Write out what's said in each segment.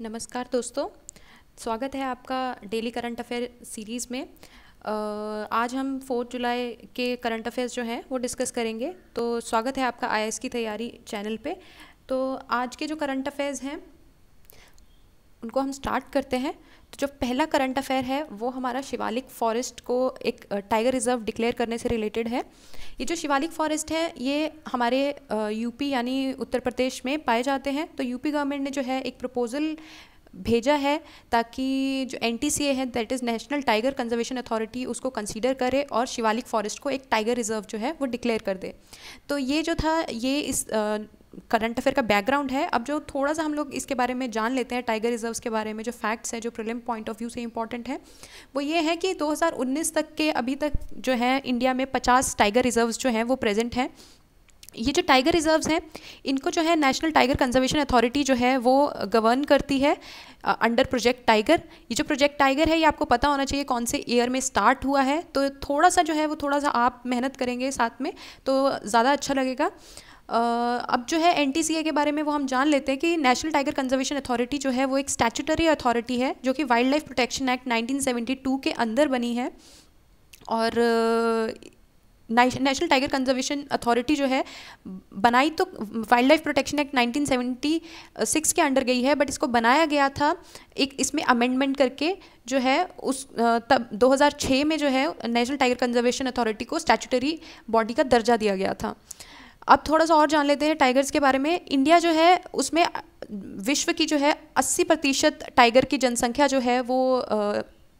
नमस्कार दोस्तों स्वागत है आपका डेली करंट अफेयर सीरीज़ में आज हम फोर्थ जुलाई के करंट अफेयर्स जो हैं वो डिस्कस करेंगे तो स्वागत है आपका आई की तैयारी चैनल पे तो आज के जो करंट अफेयर्स हैं उनको हम स्टार्ट करते हैं तो जो पहला करंट अफेयर है वो हमारा शिवालिक फॉरेस्ट को एक टाइगर रिजर्व डिक्लेयर करने से रिलेटेड है ये जो शिवालिक फॉरेस्ट है ये हमारे यूपी यानी उत्तर प्रदेश में पाए जाते हैं तो यूपी गवर्नमेंट ने जो है एक प्रपोज़ल भेजा है ताकि जो एन टी सी ए है that is national tiger conservation authority उसको कंसीडर करे और शिवालिक फॉरेस्ट को एक टाइगर रिजर्व जो है वो डिक्लेयर कर दे तो ये जो था ये इस करंट अफेयर का बैकग्राउंड है अब जो थोड़ा सा हम लोग इसके बारे में जान लेते हैं टाइगर रिजर्व्स के बारे में जो फैक्ट्स हैं जो प्रिलिम पॉइंट ऑफ व्यू से इंपॉर्टेंट है वो ये है कि 2019 तक के अभी तक जो है इंडिया में 50 टाइगर रिजर्व्स जो हैं वो प्रेजेंट हैं ये जो टाइगर रिजर्व्स हैं इनको जो है नेशनल टाइगर कंजर्वेशन अथॉरिटी जो है वो गवर्न करती है अंडर प्रोजेक्ट टाइगर ये जो प्रोजेक्ट टाइगर है ये आपको पता होना चाहिए कौन से ईयर में स्टार्ट हुआ है तो थोड़ा सा जो है वो थोड़ा सा आप मेहनत करेंगे साथ में तो ज़्यादा अच्छा लगेगा uh, अब जो है एन के बारे में वो हम जान लेते हैं कि नेशनल टाइगर कंजर्वेशन अथॉरिटी जो है वो एक स्टैचुटरी अथॉरिटी है जो कि वाइल्ड लाइफ प्रोटेक्शन एक्ट 1972 के अंदर बनी है और नेशनल टाइगर कंजर्वेशन अथॉरिटी जो है बनाई तो वाइल्ड लाइफ प्रोटेक्शन एक्ट 1976 के अंडर गई है बट इसको बनाया गया था एक इसमें अमेंडमेंट करके जो है उस तब 2006 में जो है नेशनल टाइगर कंजर्वेशन अथॉरिटी को स्टैचुटरी बॉडी का दर्जा दिया गया था अब थोड़ा सा और जान लेते हैं टाइगर्स के बारे में इंडिया जो है उसमें विश्व की जो है 80 प्रतिशत टाइगर की जनसंख्या जो है वो आ,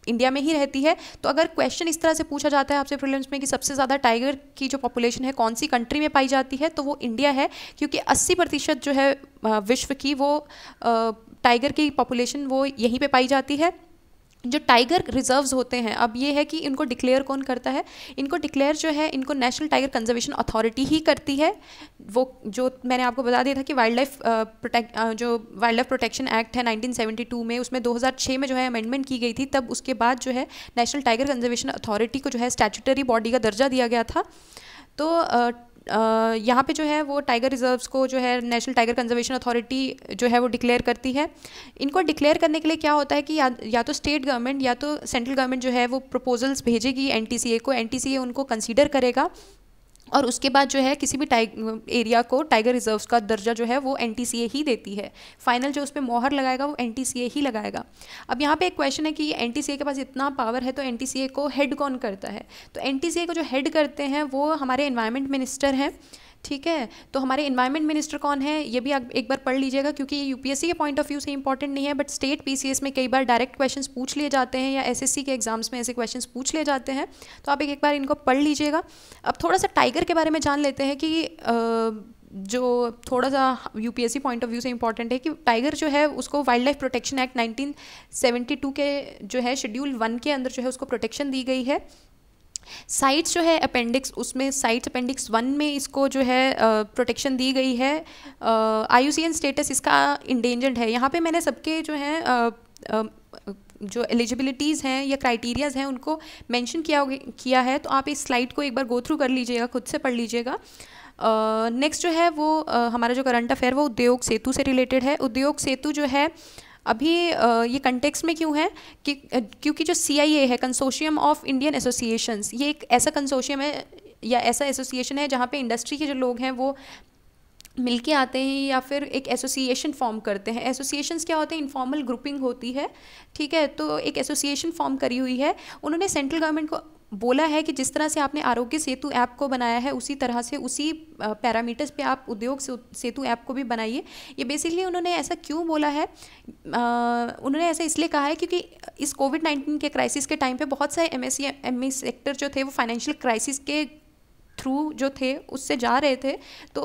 इंडिया में ही रहती है तो अगर क्वेश्चन इस तरह से पूछा जाता है आपसे प्रिलिम्स में कि सबसे ज़्यादा टाइगर की जो पॉपुलेशन है कौन सी कंट्री में पाई जाती है तो वो इंडिया है क्योंकि अस्सी प्रतिशत जो है विश्व की वो टाइगर की पॉपुलेशन वो यहीं पर पाई जाती है जो टाइगर रिजर्व्स होते हैं अब ये है कि इनको डिक्लेयर कौन करता है इनको डिक्लेयर जो है इनको नेशनल टाइगर कंजर्वेशन अथॉरिटी ही करती है वो जो मैंने आपको बता दिया था कि वाइल्ड लाइफ प्रोटेक्ट जो वाइल्ड लाइफ प्रोटेक्शन एक्ट है 1972 में उसमें 2006 में जो है अमेंडमेंट की गई थी तब उसके बाद जो है नेशनल टाइगर कंजर्वेशन अथॉरिटी को जो है स्टैचुटरी बॉडी का दर्जा दिया गया था तो यहाँ पे जो है वो टाइगर रिजर्व्स को जो है नेशनल टाइगर कंजर्वेशन अथॉरिटी जो है वो डिक्लेयर करती है इनको डिक्लेयर करने के लिए क्या होता है कि या, या तो स्टेट गवर्नमेंट या तो सेंट्रल गवर्नमेंट जो है वो प्रपोजल्स भेजेगी एन को एन उनको कंसिडर करेगा और उसके बाद जो है किसी भी टाइग एरिया को टाइगर रिजर्व्स का दर्जा जो है वो एन ही देती है फाइनल जो उस पर मोहर लगाएगा वो एन ही लगाएगा अब यहाँ पे एक क्वेश्चन है कि एन के पास इतना पावर है तो एन को हेड कौन करता है तो एन को जो हेड करते हैं वो हमारे इन्वायरमेंट मिनिस्टर हैं ठीक है तो हमारे इन्वायरमेंट मिनिस्टर कौन है ये भी आप एक बार पढ़ लीजिएगा क्योंकि ये यूपीएससी के पॉइंट ऑफ व्यू से इंपॉर्टेंट नहीं है बट स्टेट पीसीएस में कई बार डायरेक्ट क्वेश्चन पूछ लिए जाते हैं या एसएससी के एग्जाम्स में ऐसे क्वेश्चन पूछ लिए जाते हैं तो आप एक एक बार इनको पढ़ लीजिएगा अब थोड़ा सा टाइगर के बारे में जान लेते हैं कि आ, जो थोड़ा सा यूपीएससी पॉइंट ऑफ व्यू से इंपॉर्टेंट है कि टाइगर जो है उसको वाइल्ड लाइफ प्रोटेक्शन एक्ट 1972 के जो है शेड्यूल वन के अंदर जो है उसको प्रोटेक्शन दी गई है साइट्स जो है अपेंडिक्स उसमें साइट्स अपेंडिक्स वन में इसको जो है प्रोटेक्शन दी गई है आई स्टेटस इसका इंडेंजर्ड है यहाँ पे मैंने सबके जो है आ, आ, जो एलिजिबिलिटीज़ हैं या क्राइटेरियाज़ हैं उनको मेंशन किया किया है तो आप इस स्लाइड को एक बार गो थ्रू कर लीजिएगा खुद से पढ़ लीजिएगा नेक्स्ट uh, जो है वो uh, हमारा जो करंट अफेयर वो उद्योग सेतु से रिलेटेड है उद्योग सेतु जो है अभी ये कंटेक्स में क्यों है कि क्योंकि जो सी है कंसोशियम ऑफ इंडियन एसोसिएशन ये एक ऐसा कंसोशियम है या ऐसा एसोसिएशन है जहाँ पे इंडस्ट्री के जो लोग हैं वो मिलके आते हैं या फिर एक एसोसिएशन फॉर्म करते हैं एसोसिएशंस क्या होते हैं इनफॉर्मल ग्रुपिंग होती है ठीक है तो एक एसोसिएशन फॉर्म करी हुई है उन्होंने सेंट्रल गवर्नमेंट को बोला है कि जिस तरह से आपने आरोग्य सेतु ऐप को बनाया है उसी तरह से उसी पैरामीटर्स पे आप उद्योग सेतु ऐप को भी बनाइए ये बेसिकली उन्होंने ऐसा क्यों बोला है आ, उन्होंने ऐसा इसलिए कहा है क्योंकि इस कोविड नाइन्टीन के क्राइसिस के टाइम पे बहुत सारे एम ई सेक्टर जो थे वो फाइनेंशियल क्राइसिस के थ्रू जो थे उससे जा रहे थे तो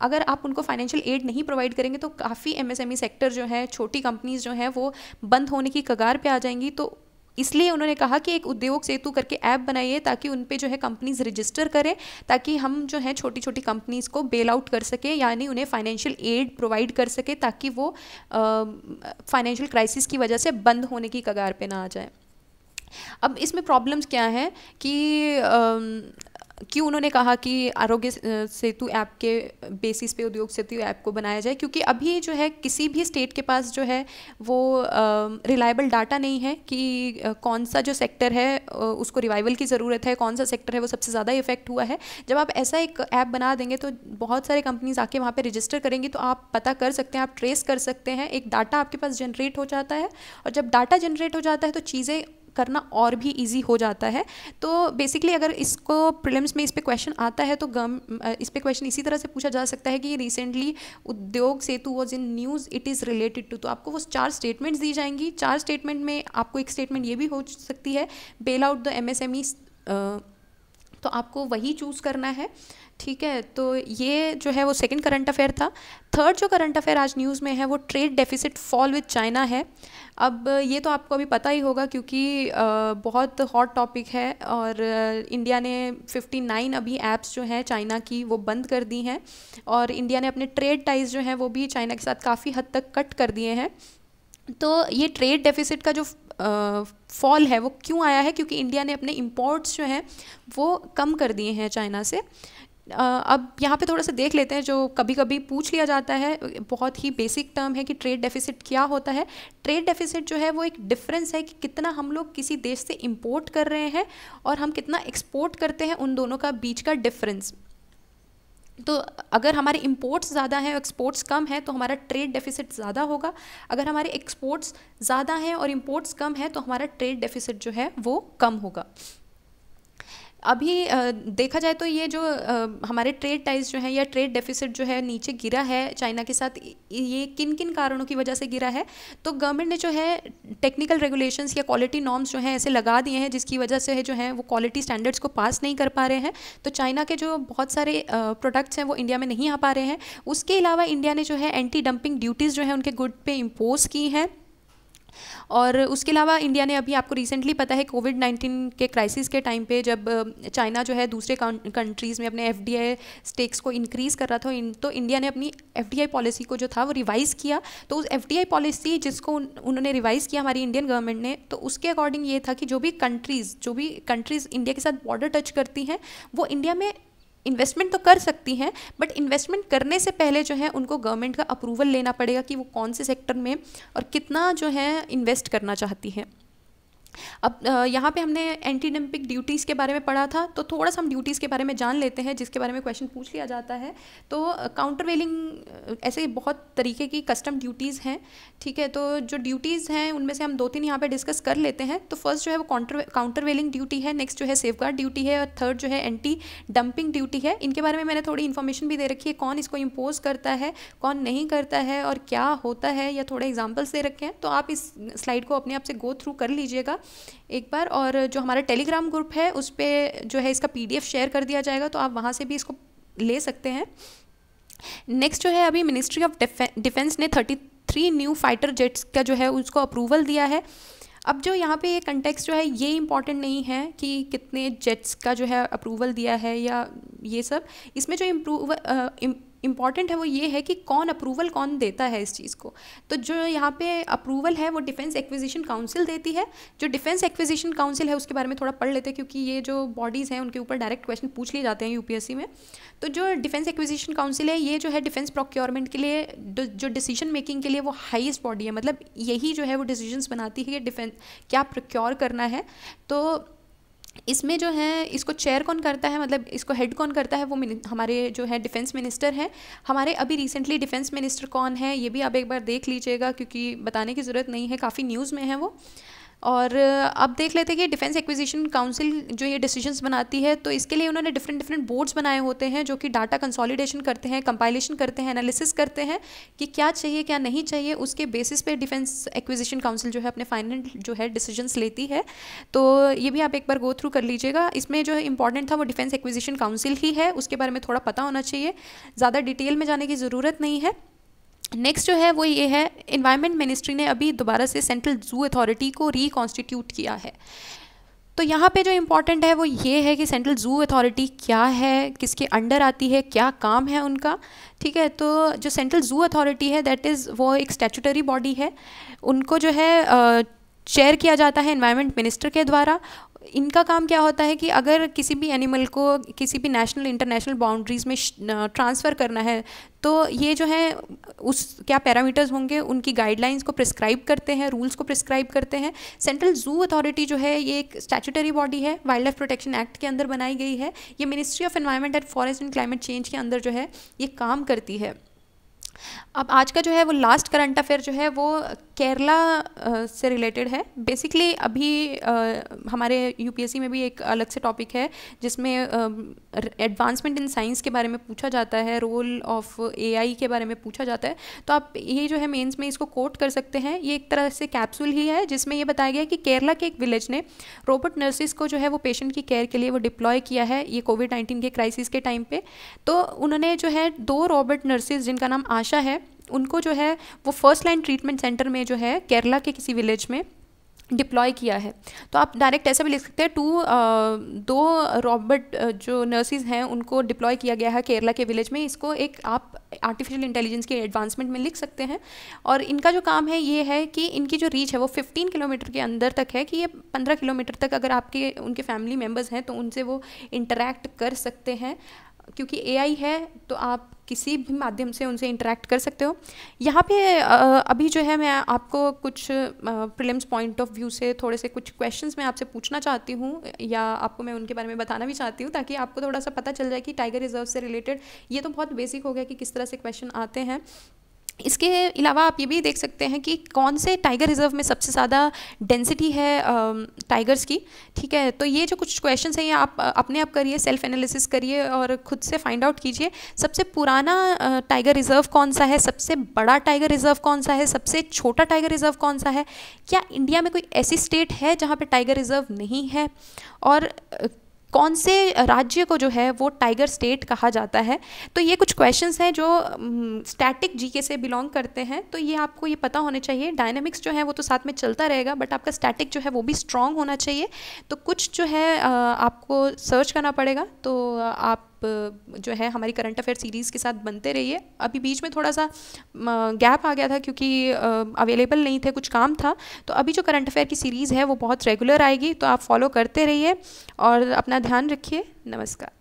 अगर आप उनको फाइनेंशियल एड नहीं प्रोवाइड करेंगे तो काफ़ी एमएसएमई सेक्टर जो है छोटी कंपनीज़ जो हैं वो बंद होने की कगार पे आ जाएंगी तो इसलिए उन्होंने कहा कि एक उद्योग सेतु करके ऐप बनाइए ताकि उन पर जो है कंपनीज रजिस्टर करें ताकि हम जो है छोटी छोटी कंपनीज़ को बेल आउट कर सकें यानी उन्हें फाइनेंशियल एड प्रोवाइड कर सकें ताकि वो फाइनेंशियल क्राइसिस की वजह से बंद होने की कगार पर ना आ जाए अब इसमें प्रॉब्लम्स क्या हैं कि क्यों उन्होंने कहा कि आरोग्य सेतु ऐप के बेसिस पे उद्योग सेतु ऐप को बनाया जाए क्योंकि अभी जो है किसी भी स्टेट के पास जो है वो रिलायबल डाटा नहीं है कि कौन सा जो सेक्टर है उसको रिवाइवल की ज़रूरत है कौन सा सेक्टर है वो सबसे ज़्यादा इफेक्ट हुआ है जब आप ऐसा एक ऐप बना देंगे तो बहुत सारे कंपनीज आके वहाँ पर रजिस्टर करेंगी तो आप पता कर सकते हैं आप ट्रेस कर सकते हैं एक डाटा आपके पास जनरेट हो जाता है और जब डाटा जनरेट हो जाता है तो चीज़ें करना और भी ईजी हो जाता है तो बेसिकली अगर इसको प्रिलिम्स में इस पर क्वेश्चन आता है तो गम इस पर क्वेश्चन इसी तरह से पूछा जा सकता है कि recently Udyog Setu was in news it is related to तो आपको वो चार स्टेटमेंट्स दी जाएंगी चार स्टेटमेंट में आपको एक स्टेटमेंट ये भी हो सकती है bail out the M S M E तो आपको वही चूज़ करना है ठीक है तो ये जो है वो सेकंड करंट अफेयर था थर्ड जो करंट अफेयर आज न्यूज़ में है वो trade deficit fall with China है अब ये तो आपको अभी पता ही होगा क्योंकि बहुत हॉट टॉपिक है और इंडिया ने 59 अभी ऐप्स जो हैं चाइना की वो बंद कर दी हैं और इंडिया ने अपने ट्रेड टाइज जो हैं वो भी चाइना के साथ काफ़ी हद तक कट कर दिए हैं तो ये ट्रेड डेफिसिट का जो फॉल है वो क्यों आया है क्योंकि इंडिया ने अपने इम्पोर्ट्स जो हैं वो कम कर दिए हैं चाइना से अब यहाँ पे थोड़ा सा देख लेते हैं जो कभी कभी पूछ लिया जाता है बहुत ही बेसिक टर्म है कि ट्रेड डेफिसिट क्या होता है ट्रेड डेफिसिट जो है वो एक डिफरेंस है कि कितना हम लोग किसी देश से इम्पोर्ट कर रहे हैं और हम कितना एक्सपोर्ट करते हैं उन दोनों का बीच का डिफरेंस तो अगर हमारे इम्पोर्ट्स ज़्यादा हैं एक्सपोर्ट्स कम है तो हमारा ट्रेड डेफिसिट ज़्यादा होगा अगर हमारे एक्सपोर्ट्स ज़्यादा हैं और इम्पोर्ट्स कम है तो हमारा ट्रेड डेफिसिट जो है वो कम होगा अभी देखा जाए तो ये जो हमारे ट्रेड टाइज जो है या ट्रेड डेफिसिट जो है नीचे गिरा है चाइना के साथ ये किन किन कारणों की वजह से गिरा है तो गवर्नमेंट ने जो है टेक्निकल रेगुलेशंस या क्वालिटी नॉर्म्स जो हैं ऐसे लगा दिए हैं जिसकी वजह से जो है वो क्वालिटी स्टैंडर्ड्स को पास नहीं कर पा रहे हैं तो चाइना के जो बहुत सारे प्रोडक्ट्स हैं वो इंडिया में नहीं आ पा रहे हैं उसके अलावा इंडिया ने जो है एंटी डंपिंग ड्यूटीज़ जो है उनके गुड पे इम्पोज की हैं और उसके अलावा इंडिया ने अभी आपको रिसेंटली पता है कोविड नाइन्टीन के क्राइसिस के टाइम पे जब चाइना जो है दूसरे कंट्रीज़ में अपने एफ स्टेक्स को इंक्रीज़ कर रहा था तो इंडिया ने अपनी एफ पॉलिसी को जो था वो रिवाइज़ किया तो उस एफ पॉलिसी जिसको उन्होंने रिवाइज़ किया हमारी इंडियन गवर्नमेंट ने तो उसके अकॉर्डिंग ये था कि जो भी कंट्रीज़ जो भी कंट्रीज़ इंडिया के साथ बॉर्डर टच करती हैं वो इंडिया में इन्वेस्टमेंट तो कर सकती हैं बट इन्वेस्टमेंट करने से पहले जो है उनको गवर्नमेंट का अप्रूवल लेना पड़ेगा कि वो कौन से सेक्टर में और कितना जो है इन्वेस्ट करना चाहती हैं अब यहाँ पे हमने एंटी डंपिंग ड्यूटीज़ के बारे में पढ़ा था तो थोड़ा सा हम ड्यूटीज़ के बारे में जान लेते हैं जिसके बारे में क्वेश्चन पूछ लिया जाता है तो काउंटरवेलिंग ऐसे बहुत तरीके की कस्टम ड्यूटीज़ हैं ठीक है तो जो ड्यूटीज़ हैं उनमें से हम दो तीन यहाँ पर डिस्कस कर लेते हैं तो फर्स्ट जो है वो काउंटर काउंटरवेलिंग ड्यूटी है नेक्स्ट जो है सेफ ड्यूटी है और थर्ड जो है एंटी डंपिंग ड्यूटी है इनके बारे में मैंने थोड़ी इन्फॉर्मेशन भी दे रखी है कौन इसको इम्पोज करता है कौन नहीं करता है और क्या होता है या थोड़े एग्जाम्पल्स दे रखे हैं तो आप इस स्लाइड को अपने आप से गो थ्रू कर लीजिएगा एक बार और जो हमारा टेलीग्राम ग्रुप है उस पर जो है इसका पी शेयर कर दिया जाएगा तो आप वहाँ से भी इसको ले सकते हैं नेक्स्ट जो है अभी मिनिस्ट्री ऑफ डिफेंस ने thirty three new fighter jets का जो है उसको अप्रूवल दिया है अब जो यहाँ पे ये कंटेक्स जो है ये इम्पॉर्टेंट नहीं है कि कितने जेट्स का जो है अप्रूवल दिया है या ये सब इसमें जो इम्प्रूव इम्पॉर्टेंट है वो ये है कि कौन अप्रूवल कौन देता है इस चीज़ को तो जो यहाँ पे अप्रूवल है वो डिफेंस एक्विजिशन काउंसिल देती है जो डिफेंस एक्विजिशन काउंसिल है उसके बारे में थोड़ा पढ़ लेते हैं क्योंकि ये जो बॉडीज़ हैं उनके ऊपर डायरेक्ट क्वेश्चन पूछ लिए जाते हैं यूपीएससी में तो जो डिफेंस एक्विजिशन काउंसिल है ये जो है डिफेंस प्रोक्योरमेंट के लिए जो डिसीजन मेकिंग के लिए वो हाइस्ट बॉडी है मतलब यही जो है वो डिसीजन बनाती है कि डिफेंस क्या प्रोक्योर करना है तो इसमें जो है इसको चेयर कौन करता है मतलब इसको हेड कौन करता है वो हमारे जो है डिफेंस मिनिस्टर हैं हमारे अभी रिसेंटली डिफेंस मिनिस्टर कौन है ये भी आप एक बार देख लीजिएगा क्योंकि बताने की ज़रूरत नहीं है काफ़ी न्यूज़ में है वो और अब देख लेते हैं कि डिफेंस एक्विजिशन काउंसिल जो ये डिसीजंस बनाती है तो इसके लिए उन्होंने डिफरेंट डिफरेंट बोर्ड्स बनाए होते हैं जो कि डाटा कंसोलिडेशन करते हैं कंपाइलेशन करते हैं एनालिसिस करते हैं कि क्या चाहिए क्या नहीं चाहिए उसके बेसिस पे डिफेंस एक्विजिशन काउंसिल जो है अपने फाइनल जो है डिसीजंस लेती है तो ये भी आप एक बार गो थ्रू कर लीजिएगा इसमें जो इंपॉर्टेंट था वो डिफेंस एक्विजिशन काउंसिल ही है उसके बारे में थोड़ा पता होना चाहिए ज़्यादा डिटेल में जाने की ज़रूरत नहीं है नेक्स्ट जो है वो ये है इन्वायरमेंट मिनिस्ट्री ने अभी दोबारा से सेंट्रल जू अथॉरिटी को रिकॉन्स्टिट्यूट किया है तो यहाँ पे जो इम्पोर्टेंट है वो ये है कि सेंट्रल जू अथॉरिटी क्या है किसके अंडर आती है क्या काम है उनका ठीक है तो जो सेंट्रल जू अथॉरिटी है दैट इज़ वो एक स्टैचूटरी बॉडी है उनको जो है चेयर किया जाता है इन्वायरमेंट मिनिस्टर के द्वारा इनका काम क्या होता है कि अगर किसी भी एनिमल को किसी भी नेशनल इंटरनेशनल बाउंड्रीज़ में ट्रांसफ़र करना है तो ये जो है उस क्या पैरामीटर्स होंगे उनकी गाइडलाइंस को प्रिस्क्राइब करते हैं रूल्स को प्रिस्क्राइब करते हैं सेंट्रल जू अथॉरिटी जो है ये एक स्टैचूटरी बॉडी है वाइल्ड लाइफ प्रोटेक्शन एक्ट के अंदर बनाई गई है ये ministry of environment and forest and climate change के अंदर जो है ये काम करती है अब आज का जो है वो लास्ट करंट अफेयर जो है वो केरला से रिलेटेड है बेसिकली अभी हमारे यूपीएससी में भी एक अलग से टॉपिक है जिसमें एडवांसमेंट इन साइंस के बारे में पूछा जाता है रोल ऑफ एआई के बारे में पूछा जाता है तो आप ये जो है मेंस में इसको कोट कर सकते हैं ये एक तरह से कैप्सूल ही है जिसमें ये बताया गया कि केरला के एक विलेज ने रोबोट नर्सिस को जो है वो पेशेंट की केयर के लिए वो डिप्लॉय किया है ये कोविड नाइन्टीन के क्राइसिस के टाइम पे तो उन्होंने जो है दो रॉबर्ट नर्सिस जिनका नाम आशा है उनको जो है वो फर्स्ट लाइन ट्रीटमेंट सेंटर में जो है केरला के किसी विलेज में डिप्लॉय किया है तो आप डायरेक्ट ऐसा भी लिख सकते हैं टू दो रॉबर्ट जो नर्सिस हैं उनको डिप्लॉय किया गया है केरला के विलेज में इसको एक आप आर्टिफिशियल इंटेलिजेंस के एडवांसमेंट में लिख सकते हैं और इनका जो काम है ये है कि इनकी जो रीच है वो 15 किलोमीटर के अंदर तक है कि ये 15 किलोमीटर तक अगर आपके उनके फैमिली मेम्बर्स हैं तो उनसे वो इंटरेक्ट कर सकते हैं क्योंकि ए है तो आप किसी भी माध्यम से उनसे इंटरेक्ट कर सकते हो यहाँ पे अभी जो है मैं आपको कुछ प्रिलिम्स पॉइंट ऑफ व्यू से थोड़े से कुछ क्वेश्चंस मैं आपसे पूछना चाहती हूँ या आपको मैं उनके बारे में बताना भी चाहती हूँ ताकि आपको थोड़ा सा पता चल जाए कि टाइगर रिजर्व से रिलेटेड ये तो बहुत बेसिक हो गया कि किस तरह से क्वेश्चन आते हैं इसके अलावा आप ये भी देख सकते हैं कि कौन से टाइगर रिजर्व में सबसे ज़्यादा डेंसिटी है टाइगर्स की ठीक है तो ये जो कुछ क्वेश्चन हैं ये आप अपने आप करिए सेल्फ एनालिसिस करिए और ख़ुद से फाइंड आउट कीजिए सबसे पुराना टाइगर रिजर्व कौन सा है सबसे बड़ा टाइगर रिजर्व कौन सा है सबसे छोटा टाइगर रिजर्व कौन सा है क्या इंडिया में कोई ऐसी स्टेट है जहाँ पर टाइगर रिजर्व नहीं है और कौन से राज्य को जो है वो टाइगर स्टेट कहा जाता है तो ये कुछ क्वेश्चंस हैं जो स्टैटिक um, जीके से बिलोंग करते हैं तो ये आपको ये पता होने चाहिए डायनेमिक्स जो है वो तो साथ में चलता रहेगा बट आपका स्टैटिक जो है वो भी स्ट्रांग होना चाहिए तो कुछ जो है आपको सर्च करना पड़ेगा तो आप आप जो है हमारी करंट अफेयर सीरीज़ के साथ बनते रहिए अभी बीच में थोड़ा सा गैप आ गया था क्योंकि अवेलेबल नहीं थे कुछ काम था तो अभी जो करंट अफेयर की सीरीज़ है वो बहुत रेगुलर आएगी तो आप फॉलो करते रहिए और अपना ध्यान रखिए नमस्कार